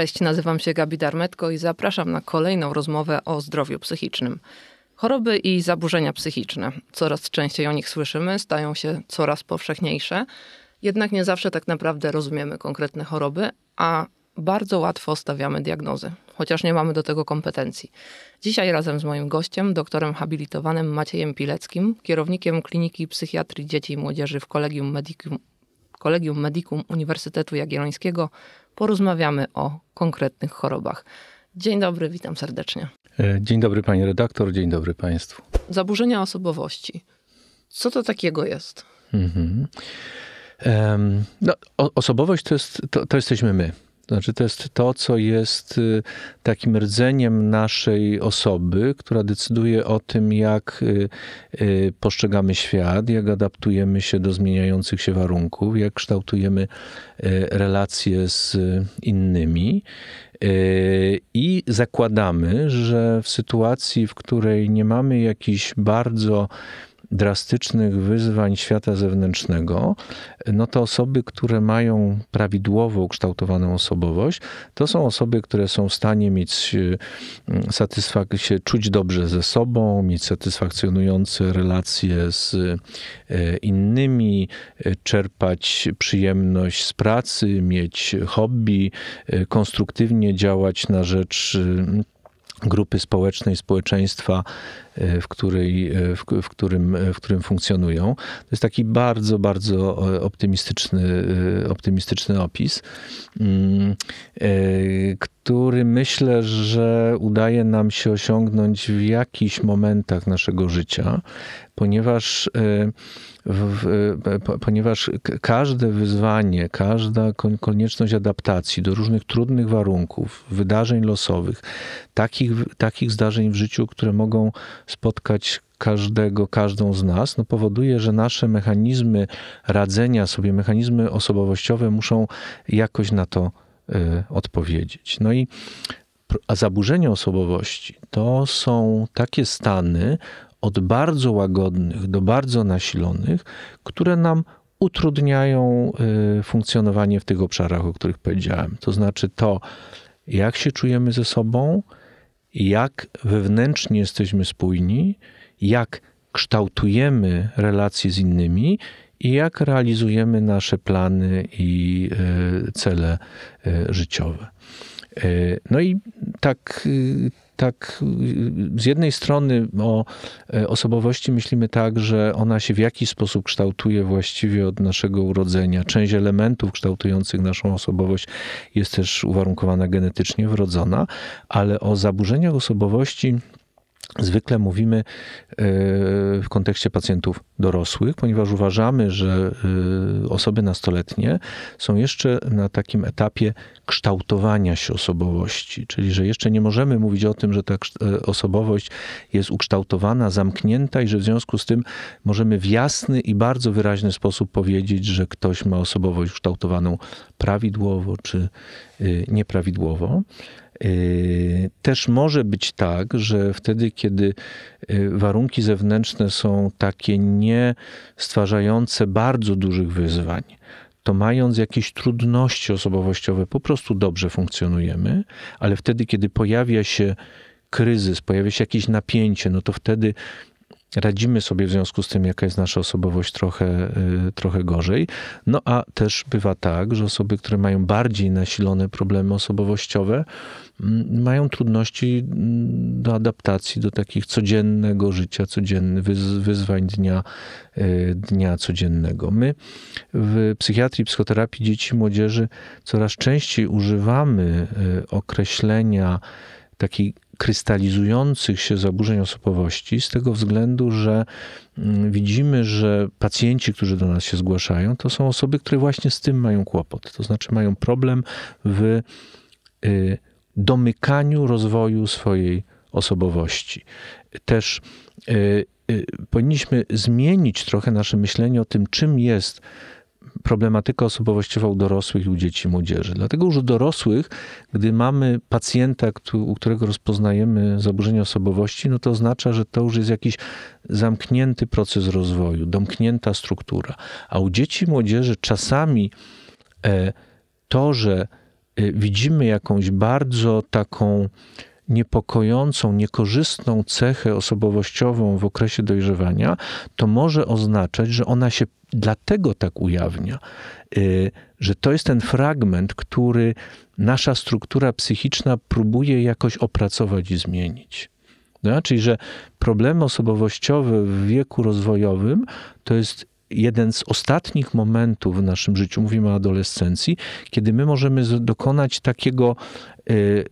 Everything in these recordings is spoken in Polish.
Cześć, nazywam się Gabi Darmetko i zapraszam na kolejną rozmowę o zdrowiu psychicznym. Choroby i zaburzenia psychiczne, coraz częściej o nich słyszymy, stają się coraz powszechniejsze, jednak nie zawsze tak naprawdę rozumiemy konkretne choroby, a bardzo łatwo stawiamy diagnozy, chociaż nie mamy do tego kompetencji. Dzisiaj razem z moim gościem, doktorem habilitowanym Maciejem Pileckim, kierownikiem Kliniki Psychiatrii Dzieci i Młodzieży w Kolegium Medicum, Kolegium Medicum Uniwersytetu Jagiellońskiego, porozmawiamy o konkretnych chorobach. Dzień dobry, witam serdecznie. E, dzień dobry, pani redaktor, dzień dobry państwu. Zaburzenia osobowości. Co to takiego jest? Mhm. Um, no, osobowość to, jest, to, to jesteśmy my. Znaczy, to jest to, co jest y, takim rdzeniem naszej osoby, która decyduje o tym, jak y, y, postrzegamy świat, jak adaptujemy się do zmieniających się warunków, jak kształtujemy relacje z innymi. I zakładamy, że w sytuacji, w której nie mamy jakichś bardzo drastycznych wyzwań świata zewnętrznego, no to osoby, które mają prawidłowo ukształtowaną osobowość, to są osoby, które są w stanie mieć mm, satysfakcję, czuć dobrze ze sobą, mieć satysfakcjonujące relacje z e, innymi, e, czerpać przyjemność z pracy, mieć hobby, e, konstruktywnie działać na rzecz mm, grupy społecznej, społeczeństwa, w, której, w, w, którym, w którym funkcjonują. To jest taki bardzo, bardzo e, optymistyczny, e, optymistyczny opis, mm, e, który myślę, że udaje nam się osiągnąć w jakichś momentach naszego życia, ponieważ, w, ponieważ każde wyzwanie, każda konieczność adaptacji do różnych trudnych warunków, wydarzeń losowych, takich, takich zdarzeń w życiu, które mogą spotkać każdego, każdą z nas, no powoduje, że nasze mechanizmy radzenia sobie, mechanizmy osobowościowe muszą jakoś na to y, odpowiedzieć. No i a zaburzenia osobowości to są takie stany od bardzo łagodnych do bardzo nasilonych, które nam utrudniają y, funkcjonowanie w tych obszarach, o których powiedziałem. To znaczy to, jak się czujemy ze sobą, jak wewnętrznie jesteśmy spójni, jak kształtujemy relacje z innymi i jak realizujemy nasze plany i e, cele e, życiowe. E, no i tak y, tak z jednej strony o e, osobowości myślimy tak, że ona się w jakiś sposób kształtuje właściwie od naszego urodzenia. Część elementów kształtujących naszą osobowość jest też uwarunkowana genetycznie, wrodzona, ale o zaburzeniach osobowości zwykle mówimy e, w kontekście pacjentów dorosłych, ponieważ uważamy, że e, osoby nastoletnie są jeszcze na takim etapie kształtowania się osobowości, czyli że jeszcze nie możemy mówić o tym, że ta e, osobowość jest ukształtowana, zamknięta i że w związku z tym możemy w jasny i bardzo wyraźny sposób powiedzieć, że ktoś ma osobowość kształtowaną prawidłowo czy nieprawidłowo. Y, też może być tak, że wtedy, kiedy y, warunki zewnętrzne są takie nie stwarzające bardzo dużych wyzwań, to mając jakieś trudności osobowościowe, po prostu dobrze funkcjonujemy, ale wtedy, kiedy pojawia się kryzys, pojawia się jakieś napięcie, no to wtedy radzimy sobie w związku z tym, jaka jest nasza osobowość, trochę, y, trochę gorzej. No a też bywa tak, że osoby, które mają bardziej nasilone problemy osobowościowe, mm, mają trudności mm, do adaptacji do takich codziennego życia, codziennych wyzwań dnia, y, dnia codziennego. My w psychiatrii, psychoterapii dzieci i młodzieży coraz częściej używamy y, określenia, takich krystalizujących się zaburzeń osobowości z tego względu, że mm, widzimy, że pacjenci, którzy do nas się zgłaszają, to są osoby, które właśnie z tym mają kłopot. To znaczy mają problem w y, domykaniu rozwoju swojej osobowości. Też y, y, powinniśmy zmienić trochę nasze myślenie o tym, czym jest problematyka osobowościowa u dorosłych i u dzieci i młodzieży. Dlatego już u dorosłych, gdy mamy pacjenta, u którego rozpoznajemy zaburzenie osobowości, no to oznacza, że to już jest jakiś zamknięty proces rozwoju, domknięta struktura. A u dzieci i młodzieży czasami e, to, że e, widzimy jakąś bardzo taką niepokojącą, niekorzystną cechę osobowościową w okresie dojrzewania, to może oznaczać, że ona się dlatego tak ujawnia, y, że to jest ten fragment, który nasza struktura psychiczna próbuje jakoś opracować i zmienić. No, czyli, że problemy osobowościowe w wieku rozwojowym to jest jeden z ostatnich momentów w naszym życiu, mówimy o adolescencji, kiedy my możemy dokonać takiego y,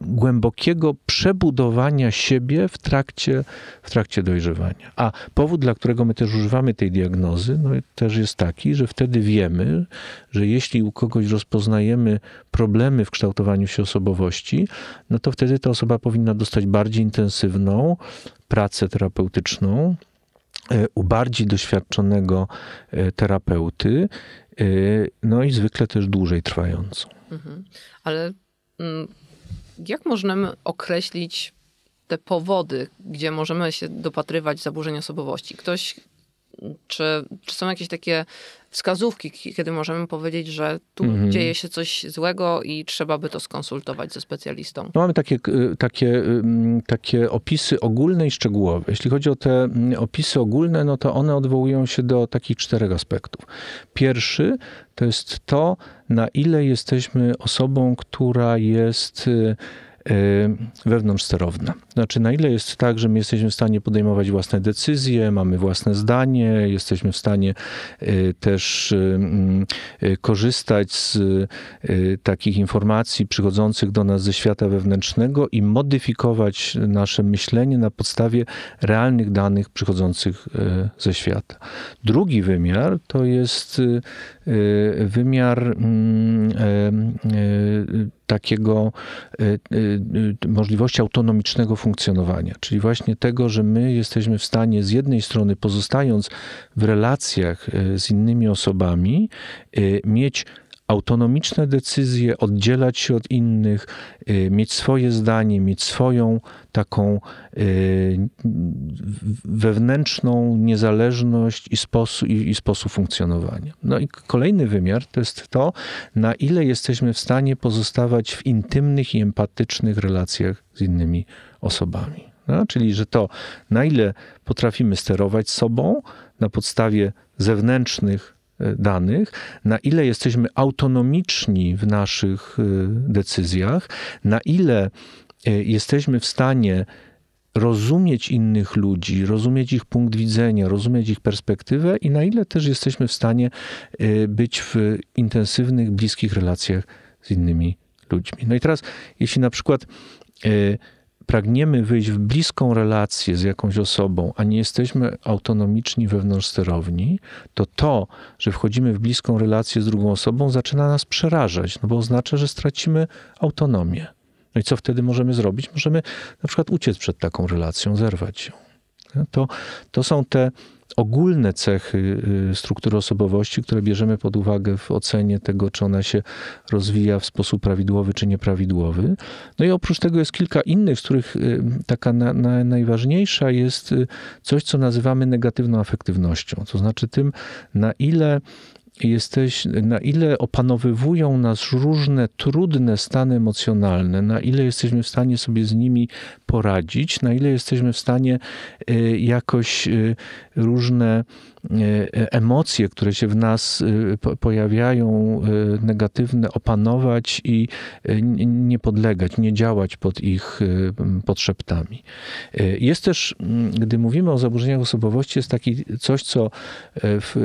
głębokiego przebudowania siebie w trakcie, w trakcie dojrzewania. A powód, dla którego my też używamy tej diagnozy, no też jest taki, że wtedy wiemy, że jeśli u kogoś rozpoznajemy problemy w kształtowaniu się osobowości, no to wtedy ta osoba powinna dostać bardziej intensywną pracę terapeutyczną, e, u bardziej doświadczonego e, terapeuty, e, no i zwykle też dłużej trwającą. Mhm. Ale mm, jak możemy określić te powody, gdzie możemy się dopatrywać zaburzeń osobowości? Ktoś czy, czy są jakieś takie wskazówki, kiedy możemy powiedzieć, że tu mhm. dzieje się coś złego i trzeba by to skonsultować ze specjalistą? No mamy takie, y, takie, takie opisy ogólne i szczegółowe. Jeśli chodzi o te mm, opisy ogólne, no to one odwołują się do takich czterech aspektów. Pierwszy to jest to, na ile jesteśmy osobą, która jest y, Y, wewnątrzsterowna. Znaczy, na ile jest tak, że my jesteśmy w stanie podejmować własne decyzje, mamy własne zdanie, jesteśmy w stanie y, też y, korzystać z takich informacji przychodzących do nas ze świata wewnętrznego i modyfikować nasze myślenie na podstawie realnych danych przychodzących ze świata. Drugi wymiar to jest wymiar mm, takiego y, y, y, możliwości autonomicznego funkcjonowania, czyli właśnie tego, że my jesteśmy w stanie z jednej strony pozostając w relacjach z innymi osobami mieć autonomiczne decyzje, oddzielać się od innych, y, mieć swoje zdanie, mieć swoją taką y, wewnętrzną niezależność i sposób, i, sposób funkcjonowania. No i kolejny wymiar to jest to, na ile jesteśmy w stanie pozostawać w intymnych i empatycznych relacjach z innymi osobami. No, czyli, że to na ile potrafimy sterować sobą na podstawie zewnętrznych E, danych, na ile jesteśmy autonomiczni w naszych e, decyzjach, na ile e, jesteśmy w stanie rozumieć innych ludzi, rozumieć ich punkt widzenia, rozumieć ich perspektywę i na ile też jesteśmy w stanie być w intensywnych, bliskich relacjach z innymi ludźmi. No i teraz, jeśli na przykład pragniemy wyjść w bliską relację z jakąś osobą, a nie jesteśmy autonomiczni wewnątrz sterowni, to to, że wchodzimy w bliską relację z drugą osobą, zaczyna nas przerażać, no bo oznacza, że stracimy autonomię. No i co wtedy możemy zrobić? Możemy na przykład uciec przed taką relacją, zerwać ją. To, to są te ogólne cechy y, struktury osobowości, które bierzemy pod uwagę w ocenie tego, czy ona się rozwija w sposób prawidłowy czy nieprawidłowy. No i oprócz tego jest kilka innych, z których y, taka na, na najważniejsza jest y, coś, co nazywamy negatywną afektywnością, to znaczy tym, na ile jesteś, na ile opanowywują nas różne trudne stany emocjonalne, na ile jesteśmy w stanie sobie z nimi poradzić, na ile jesteśmy w stanie e, jakoś e, różne e, emocje, które się w nas pojawiają, negatywne, opanować i nie podlegać, nie działać pod ich podszeptami. Jest też, gdy mówimy o zaburzeniach osobowości, jest taki coś, co w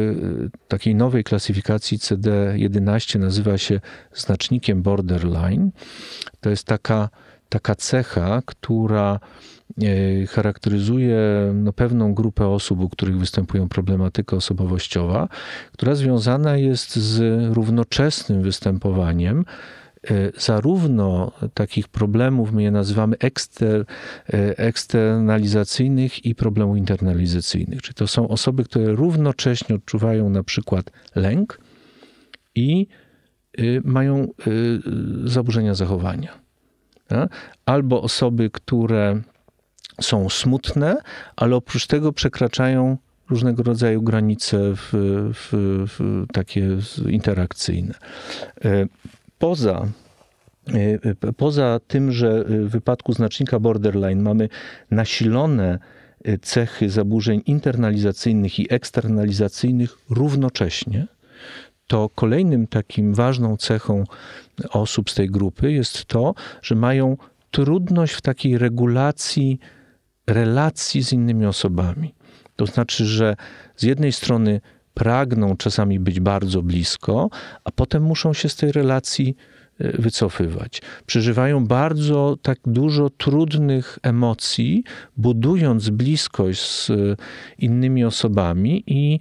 takiej nowej klasyfikacji, klasyfikacji CD11 nazywa się znacznikiem borderline. To jest taka, taka cecha, która e, charakteryzuje no, pewną grupę osób, u których występują problematyka osobowościowa, która związana jest z równoczesnym występowaniem Y, zarówno takich problemów, my je nazywamy ekster, y, eksternalizacyjnych i problemów internalizacyjnych. Czyli to są osoby, które równocześnie odczuwają na przykład lęk i y, mają zaburzenia zachowania. Tak? Albo osoby, które są smutne, ale oprócz tego przekraczają różnego rodzaju granice w, w, w takie interakcyjne poza e, e, Poza tym, że e, w wypadku znacznika borderline mamy nasilone cechy zaburzeń internalizacyjnych i eksternalizacyjnych równocześnie, to kolejnym takim ważną cechą osób z tej grupy jest to, że mają trudność w takiej regulacji relacji z innymi osobami. To znaczy, że z jednej strony pragną czasami być bardzo blisko, a potem muszą się z tej relacji e, wycofywać. Przeżywają bardzo tak dużo trudnych emocji, budując bliskość z e, innymi osobami i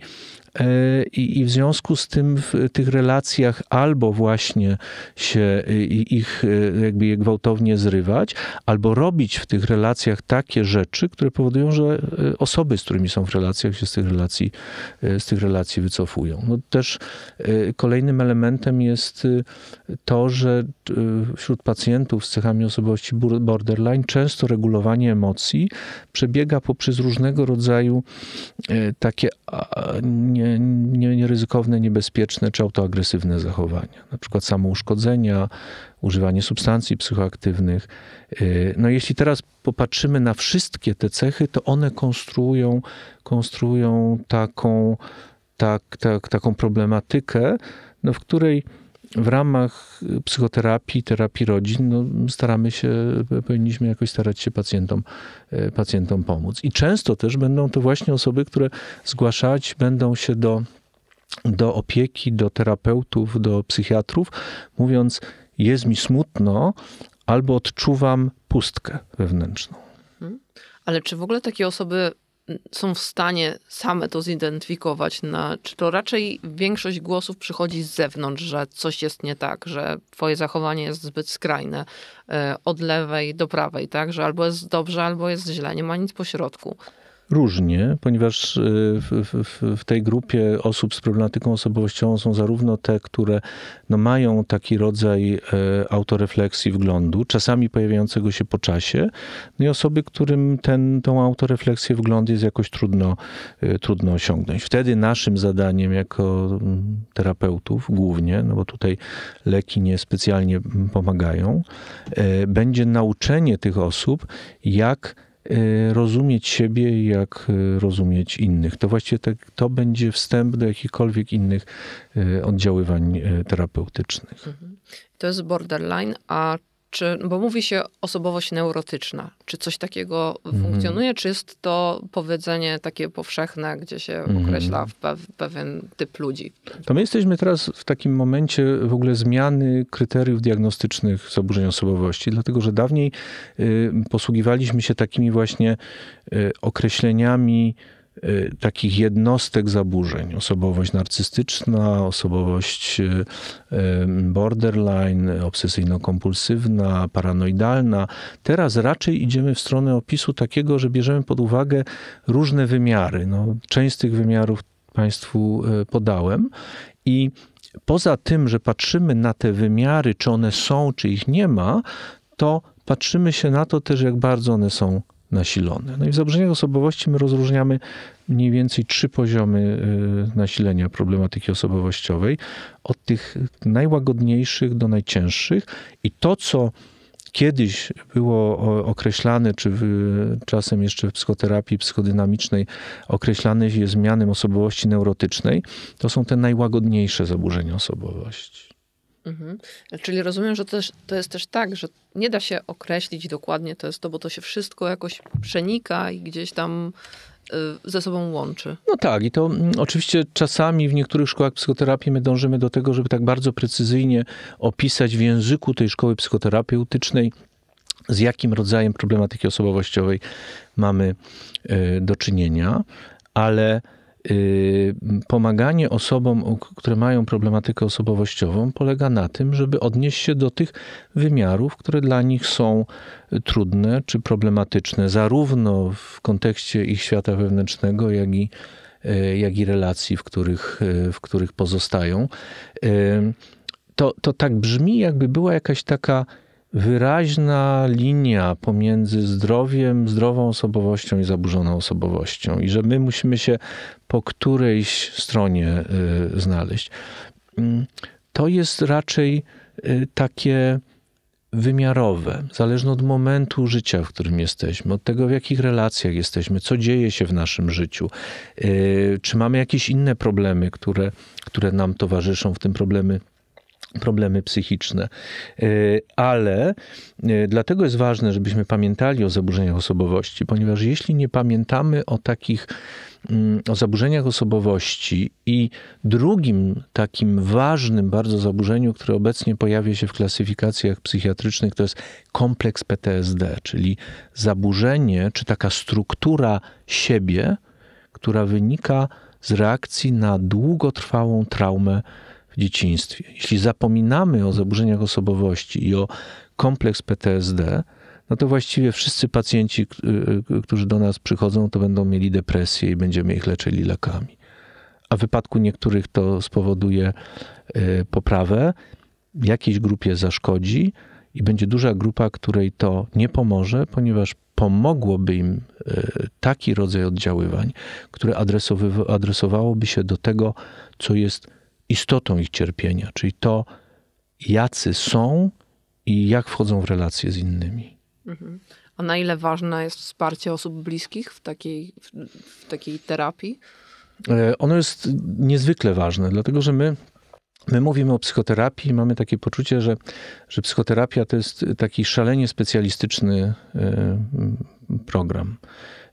E, I, I, w związku z tym w tych relacjach albo właśnie się e, ich e, jakby je gwałtownie zrywać, albo robić w tych relacjach takie rzeczy, które powodują, że osoby, z którymi są w relacjach, się z tych relacji, z tych relacji wycofują. No też kolejnym elementem jest to, że wśród pacjentów z cechami osobowości borderline często regulowanie emocji przebiega poprzez różnego rodzaju takie nie, nie, nie, nieryzykowne, niebezpieczne czy autoagresywne zachowania, na przykład samouszkodzenia, używanie substancji psychoaktywnych. Y, no jeśli teraz popatrzymy na wszystkie te cechy, to one konstruują, konstruują taką, tak, tak, taką problematykę, no, w której w ramach y, psychoterapii, terapii rodzin, no, staramy się, powinniśmy jakoś starać się pacjentom, y, pacjentom pomóc. I często też będą to właśnie osoby, które zgłaszać będą się do, do opieki, do terapeutów, do psychiatrów, mówiąc: Jest mi smutno, albo odczuwam pustkę wewnętrzną. Mhm. Ale czy w ogóle takie osoby są w stanie same to zidentyfikować, na, czy to raczej większość głosów przychodzi z zewnątrz, że coś jest nie tak, że twoje zachowanie jest zbyt skrajne, e, od lewej do prawej, tak, że albo jest dobrze, albo jest źle, nie ma nic po środku. Różnie, ponieważ y, w, w, w, tej grupie osób z problematyką osobowościową są zarówno te, które no mają taki rodzaj e, autorefleksji wglądu, czasami pojawiającego się po czasie, no i osoby, którym ten, tą autorefleksję wgląd jest jakoś trudno, y, trudno osiągnąć. Wtedy naszym zadaniem jako mm, terapeutów głównie, no bo tutaj leki nie specjalnie pomagają, e, będzie nauczenie tych osób, jak Y, rozumieć siebie, jak y, rozumieć innych. To właściwie tak, to będzie wstęp do jakichkolwiek innych y, oddziaływań terapeutycznych. Mhm. To jest borderline, a czy, bo mówi się osobowość neurotyczna. Czy coś takiego mhm. funkcjonuje, czy jest to powiedzenie takie powszechne, gdzie się mhm. określa pewien typ ludzi? To my jesteśmy teraz w takim momencie w ogóle zmiany kryteriów diagnostycznych zaburzeń osobowości, dlatego że dawniej y, posługiwaliśmy się takimi właśnie y, określeniami Y, takich jednostek zaburzeń. Osobowość narcystyczna, osobowość y, y, borderline, obsesyjno-kompulsywna, paranoidalna. Teraz raczej idziemy w stronę opisu takiego, że bierzemy pod uwagę różne wymiary. No, część z tych wymiarów Państwu podałem i poza tym, że patrzymy na te wymiary, czy one są, czy ich nie ma, to patrzymy się na to też, jak bardzo one są nasilone. No i w zaburzeniach osobowości my rozróżniamy mniej więcej trzy poziomy y, nasilenia problematyki osobowościowej, od tych najłagodniejszych do najcięższych i to, co kiedyś było określane, czy czasem jeszcze w psychoterapii psychodynamicznej określane jest mianem osobowości neurotycznej, to są te najłagodniejsze zaburzenia osobowości. Mhm. Czyli rozumiem, że to jest też tak, że nie da się określić dokładnie to jest to, bo to się wszystko jakoś przenika i gdzieś tam y, ze sobą łączy. No tak, i to mm, oczywiście czasami w niektórych szkołach psychoterapii my dążymy do tego, żeby tak bardzo precyzyjnie opisać w języku tej szkoły psychoterapeutycznej, z jakim rodzajem problematyki osobowościowej mamy y, do czynienia, ale Y, pomaganie osobom, które mają problematykę osobowościową, polega na tym, żeby odnieść się do tych wymiarów, które dla nich są trudne czy problematyczne, zarówno w kontekście ich świata wewnętrznego, jak i, e, jak i relacji, w których, e, w których pozostają. E, to, to tak brzmi, jakby była jakaś taka wyraźna linia pomiędzy zdrowiem, zdrową osobowością i zaburzoną osobowością, i że my musimy się po którejś stronie y, znaleźć. Mm, to jest raczej y, takie wymiarowe, zależne od momentu życia, w którym jesteśmy, od tego, w jakich relacjach jesteśmy, co dzieje się w naszym życiu, y, czy mamy jakieś inne problemy, które, które nam towarzyszą, w tym problemy problemy psychiczne. E, ale e, dlatego jest ważne, żebyśmy pamiętali o zaburzeniach osobowości, ponieważ jeśli nie pamiętamy o takich mm, o zaburzeniach osobowości i drugim takim ważnym bardzo zaburzeniu, które obecnie pojawia się w klasyfikacjach psychiatrycznych, to jest kompleks PTSD, czyli zaburzenie czy taka struktura siebie, która wynika z reakcji na długotrwałą traumę dzieciństwie. Jeśli zapominamy o zaburzeniach osobowości i o kompleks PTSD, no to właściwie wszyscy pacjenci, y, którzy do nas przychodzą, to będą mieli depresję i będziemy ich leczyli lekami. A w wypadku niektórych to spowoduje y, poprawę, jakiejś grupie zaszkodzi i będzie duża grupa, której to nie pomoże, ponieważ pomogłoby im y, taki rodzaj oddziaływań, które adresowałoby się do tego, co jest istotą ich cierpienia, czyli to, jacy są i jak wchodzą w relacje z innymi. Mhm. A na ile ważne jest wsparcie osób bliskich w takiej, w takiej terapii? E, ono jest niezwykle ważne, dlatego że my, my mówimy o psychoterapii i mamy takie poczucie, że, że psychoterapia to jest taki szalenie specjalistyczny e, program.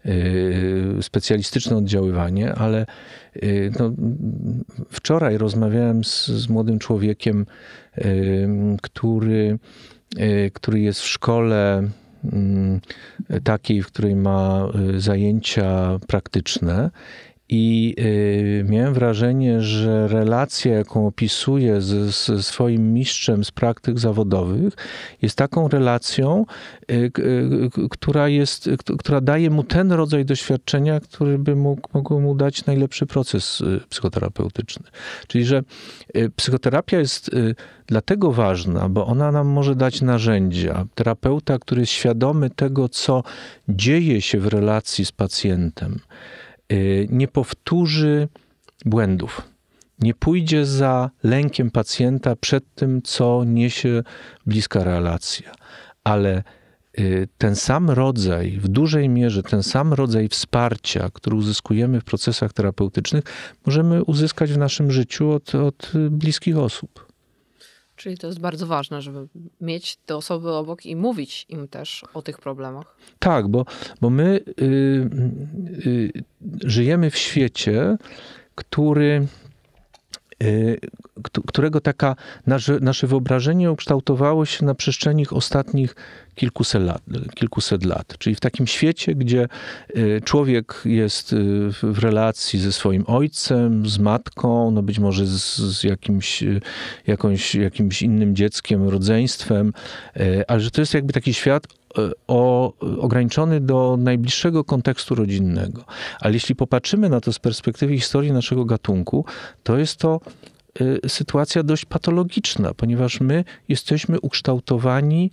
Y, specjalistyczne oddziaływanie, ale y, no, wczoraj rozmawiałem z, z młodym człowiekiem, y, który, który jest w szkole takiej, w której ma zajęcia praktyczne i y, miałem wrażenie, że relacja, jaką opisuję ze, ze, swoim mistrzem z praktyk zawodowych, jest taką relacją, y, y, która, jest, która daje mu ten rodzaj doświadczenia, który by mógł, mógł mu dać najlepszy proces y, psychoterapeutyczny. Czyli, że y, psychoterapia jest y, dlatego ważna, bo ona nam może dać narzędzia. Terapeuta, który jest świadomy tego, co dzieje się w relacji z pacjentem Y, nie powtórzy błędów. Nie pójdzie za lękiem pacjenta przed tym, co niesie bliska relacja, ale y, ten sam rodzaj, w dużej mierze ten sam rodzaj wsparcia, który uzyskujemy w procesach terapeutycznych, możemy uzyskać w naszym życiu od, od bliskich osób. Czyli to jest bardzo ważne, żeby mieć te osoby obok i mówić im też o tych problemach. Tak, bo, bo my y, y, y żyjemy w świecie, który Y, którego taka nasze, nasze wyobrażenie ukształtowało się na przestrzeni ostatnich kilkuset lat, kilkuset lat. Czyli w takim świecie, gdzie y, człowiek jest y, w relacji ze swoim ojcem, z matką, no być może z, z jakimś, jakąś, jakimś innym dzieckiem, rodzeństwem, ale że to jest jakby taki świat E, o, e, ograniczony do najbliższego kontekstu rodzinnego. Ale jeśli popatrzymy na to z perspektywy historii naszego gatunku, to jest to e, sytuacja dość patologiczna, ponieważ my jesteśmy ukształtowani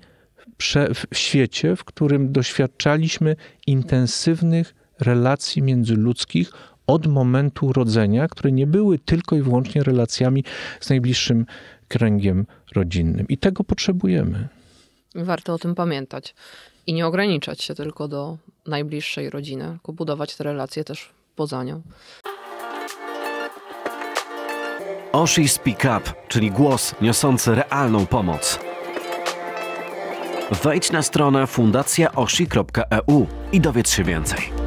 w świecie, w którym doświadczaliśmy intensywnych relacji międzyludzkich od momentu urodzenia, które nie były tylko i wyłącznie relacjami z najbliższym kręgiem rodzinnym. I tego potrzebujemy. Warto o tym pamiętać i nie ograniczać się tylko do najbliższej rodziny, tylko budować te relacje też poza nią. Oshi Speak Up, czyli głos niosący realną pomoc. Wejdź na stronę fundacjaoshi.eu i dowiedz się więcej.